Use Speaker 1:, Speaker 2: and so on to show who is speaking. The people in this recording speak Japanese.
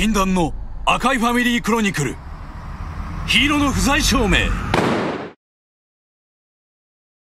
Speaker 1: 禁断の赤いファミリークロニクルヒーローの不在証明